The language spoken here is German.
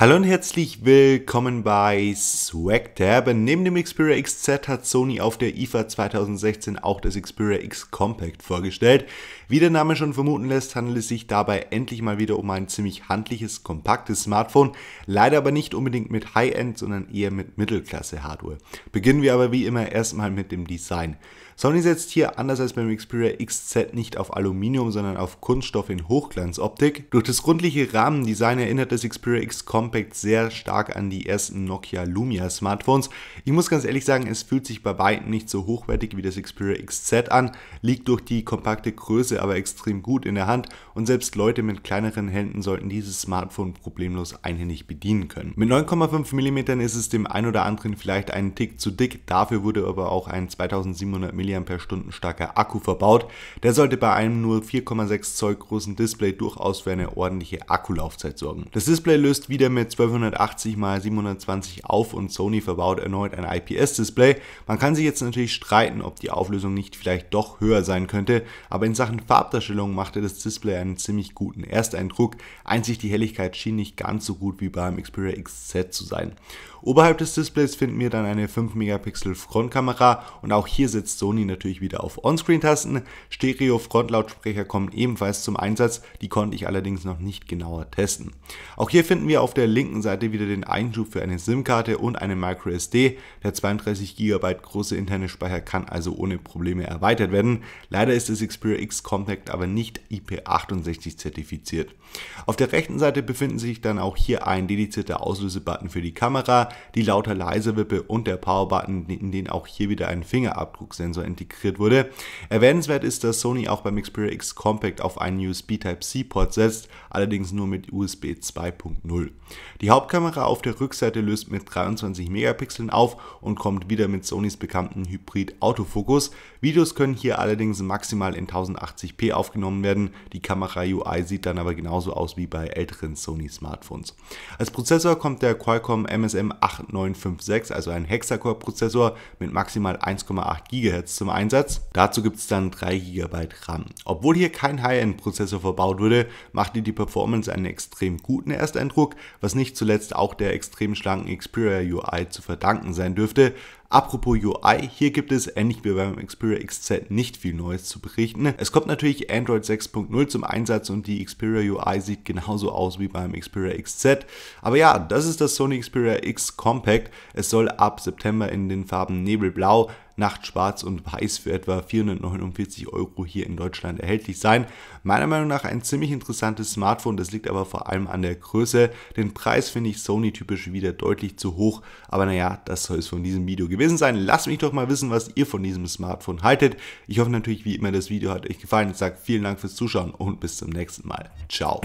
Hallo und herzlich willkommen bei SwagTab. Neben dem Xperia XZ hat Sony auf der IFA 2016 auch das Xperia X Compact vorgestellt. Wie der Name schon vermuten lässt, handelt es sich dabei endlich mal wieder um ein ziemlich handliches, kompaktes Smartphone, leider aber nicht unbedingt mit High-End, sondern eher mit Mittelklasse-Hardware. Beginnen wir aber wie immer erstmal mit dem Design. Sony setzt hier anders als beim Xperia XZ nicht auf Aluminium, sondern auf Kunststoff in Hochglanzoptik. Durch das rundliche Rahmendesign erinnert das Xperia X Compact Compact sehr stark an die ersten Nokia Lumia Smartphones. Ich muss ganz ehrlich sagen, es fühlt sich bei beiden nicht so hochwertig wie das Xperia XZ an, liegt durch die kompakte Größe aber extrem gut in der Hand und selbst Leute mit kleineren Händen sollten dieses Smartphone problemlos einhändig bedienen können. Mit 9,5 mm ist es dem ein oder anderen vielleicht einen Tick zu dick, dafür wurde aber auch ein 2700 mAh starker Akku verbaut. Der sollte bei einem nur 4,6 Zoll großen Display durchaus für eine ordentliche Akkulaufzeit sorgen. Das Display löst wieder mit mit 1280 x 720 auf und Sony verbaut erneut ein IPS-Display. Man kann sich jetzt natürlich streiten, ob die Auflösung nicht vielleicht doch höher sein könnte, aber in Sachen Farbdarstellung machte das Display einen ziemlich guten Ersteindruck. Einzig die Helligkeit schien nicht ganz so gut wie beim Xperia XZ zu sein. Oberhalb des Displays finden wir dann eine 5 Megapixel Frontkamera und auch hier setzt Sony natürlich wieder auf Onscreen-Tasten. Stereo-Frontlautsprecher kommen ebenfalls zum Einsatz, die konnte ich allerdings noch nicht genauer testen. Auch hier finden wir auf der linken Seite wieder den Einschub für eine SIM-Karte und eine microSD. Der 32 GB große interne Speicher kann also ohne Probleme erweitert werden. Leider ist das Xperia X Compact aber nicht IP68 zertifiziert. Auf der rechten Seite befinden sich dann auch hier ein dedizierter Auslösebutton für die Kamera, die lauter leiser Wippe und der Power-Button, in den auch hier wieder ein Fingerabdrucksensor integriert wurde. Erwähnenswert ist, dass Sony auch beim Xperia X Compact auf einen USB Type-C-Port setzt, allerdings nur mit USB 2.0. Die Hauptkamera auf der Rückseite löst mit 23 Megapixeln auf und kommt wieder mit Sonys bekannten Hybrid-Autofokus. Videos können hier allerdings maximal in 1080p aufgenommen werden. Die Kamera-UI sieht dann aber genauso aus wie bei älteren Sony-Smartphones. Als Prozessor kommt der Qualcomm MSM 8956, also ein Hexacore-Prozessor mit maximal 1,8 GHz zum Einsatz. Dazu gibt es dann 3 GB RAM. Obwohl hier kein High-End-Prozessor verbaut wurde, machte die Performance einen extrem guten Ersteindruck, was nicht zuletzt auch der extrem schlanken Xperia UI zu verdanken sein dürfte, Apropos UI, hier gibt es ähnlich wie beim Xperia XZ nicht viel Neues zu berichten. Es kommt natürlich Android 6.0 zum Einsatz und die Xperia UI sieht genauso aus wie beim Xperia XZ. Aber ja, das ist das Sony Xperia X Compact. Es soll ab September in den Farben Nebelblau, Nachtschwarz und Weiß für etwa 449 Euro hier in Deutschland erhältlich sein. Meiner Meinung nach ein ziemlich interessantes Smartphone, das liegt aber vor allem an der Größe. Den Preis finde ich Sony typisch wieder deutlich zu hoch, aber naja, das soll es von diesem Video gewesen gewesen sein. Lasst mich doch mal wissen, was ihr von diesem Smartphone haltet. Ich hoffe natürlich, wie immer, das Video hat euch gefallen. Ich sage vielen Dank fürs Zuschauen und bis zum nächsten Mal. Ciao.